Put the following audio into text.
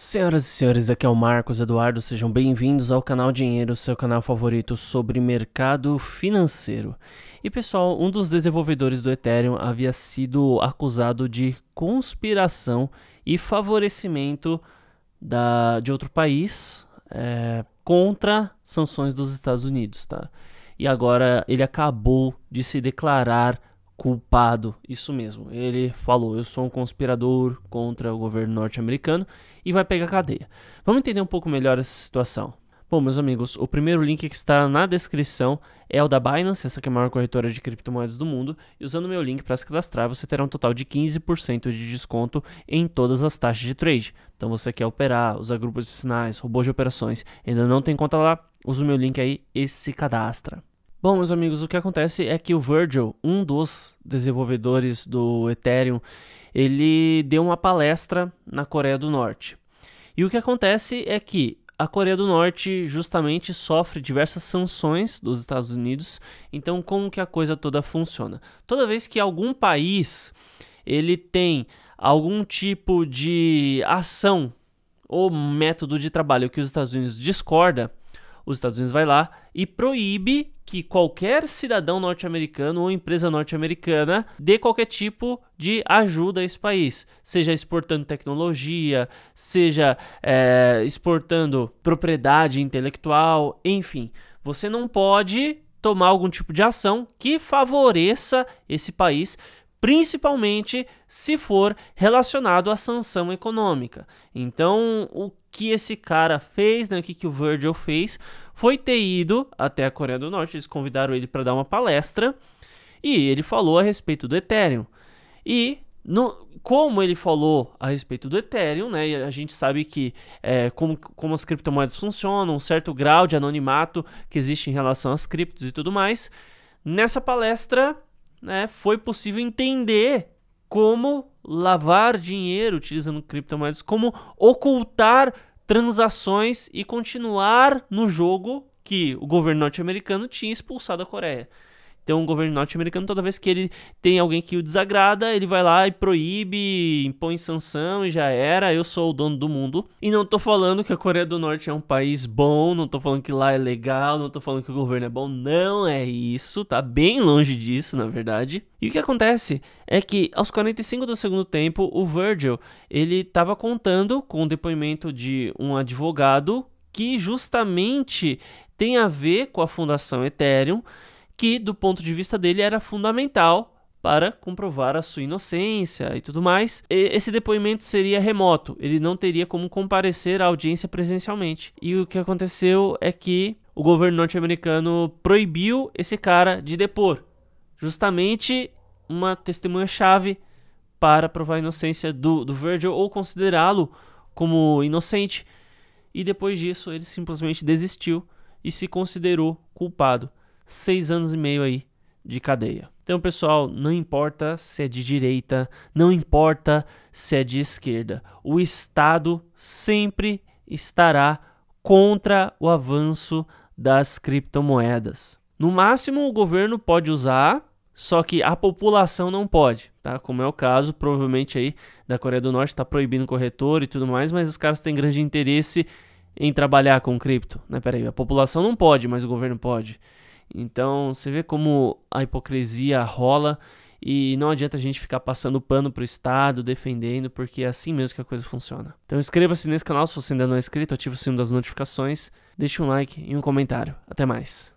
Senhoras e senhores, aqui é o Marcos Eduardo, sejam bem-vindos ao canal Dinheiro, seu canal favorito sobre mercado financeiro. E pessoal, um dos desenvolvedores do Ethereum havia sido acusado de conspiração e favorecimento da, de outro país é, contra sanções dos Estados Unidos, tá? E agora ele acabou de se declarar culpado. Isso mesmo. Ele falou: "Eu sou um conspirador contra o governo norte-americano" e vai pegar cadeia. Vamos entender um pouco melhor essa situação. Bom, meus amigos, o primeiro link que está na descrição é o da Binance, essa que é a maior corretora de criptomoedas do mundo, e usando o meu link para se cadastrar, você terá um total de 15% de desconto em todas as taxas de trade. Então você quer operar, usar grupos de sinais, robôs de operações, ainda não tem conta lá, usa o meu link aí e se cadastra. Bom, meus amigos, o que acontece é que o Virgil, um dos desenvolvedores do Ethereum, ele deu uma palestra na Coreia do Norte. E o que acontece é que a Coreia do Norte justamente sofre diversas sanções dos Estados Unidos. Então, como que a coisa toda funciona? Toda vez que algum país ele tem algum tipo de ação ou método de trabalho que os Estados Unidos discorda, os Estados Unidos vai lá e proíbe que qualquer cidadão norte-americano ou empresa norte-americana dê qualquer tipo de ajuda a esse país, seja exportando tecnologia, seja é, exportando propriedade intelectual, enfim. Você não pode tomar algum tipo de ação que favoreça esse país principalmente se for relacionado à sanção econômica. Então, o que esse cara fez, né, o que, que o Virgil fez, foi ter ido até a Coreia do Norte, eles convidaram ele para dar uma palestra, e ele falou a respeito do Ethereum. E no, como ele falou a respeito do Ethereum, né? E a gente sabe que é, como, como as criptomoedas funcionam, um certo grau de anonimato que existe em relação às criptos e tudo mais. Nessa palestra, né, foi possível entender como lavar dinheiro utilizando criptomoedas, como ocultar transações e continuar no jogo que o governo norte-americano tinha expulsado a Coreia ter um governo norte-americano, toda vez que ele tem alguém que o desagrada, ele vai lá e proíbe, impõe sanção e já era, eu sou o dono do mundo. E não tô falando que a Coreia do Norte é um país bom, não tô falando que lá é legal, não tô falando que o governo é bom, não é isso, tá bem longe disso, na verdade. E o que acontece é que aos 45 do segundo tempo, o Virgil, ele tava contando com o depoimento de um advogado que justamente tem a ver com a fundação Ethereum que, do ponto de vista dele, era fundamental para comprovar a sua inocência e tudo mais. E esse depoimento seria remoto, ele não teria como comparecer à audiência presencialmente. E o que aconteceu é que o governo norte-americano proibiu esse cara de depor, justamente uma testemunha-chave para provar a inocência do, do Virgil ou considerá-lo como inocente. E depois disso, ele simplesmente desistiu e se considerou culpado seis anos e meio aí de cadeia. Então, pessoal, não importa se é de direita, não importa se é de esquerda, o Estado sempre estará contra o avanço das criptomoedas. No máximo, o governo pode usar, só que a população não pode, tá? Como é o caso, provavelmente aí da Coreia do Norte está proibindo corretor e tudo mais, mas os caras têm grande interesse em trabalhar com cripto, né? Peraí, a população não pode, mas o governo pode. Então você vê como a hipocrisia rola e não adianta a gente ficar passando pano pro Estado, defendendo, porque é assim mesmo que a coisa funciona. Então inscreva-se nesse canal se você ainda não é inscrito, ative o sino das notificações, deixe um like e um comentário. Até mais.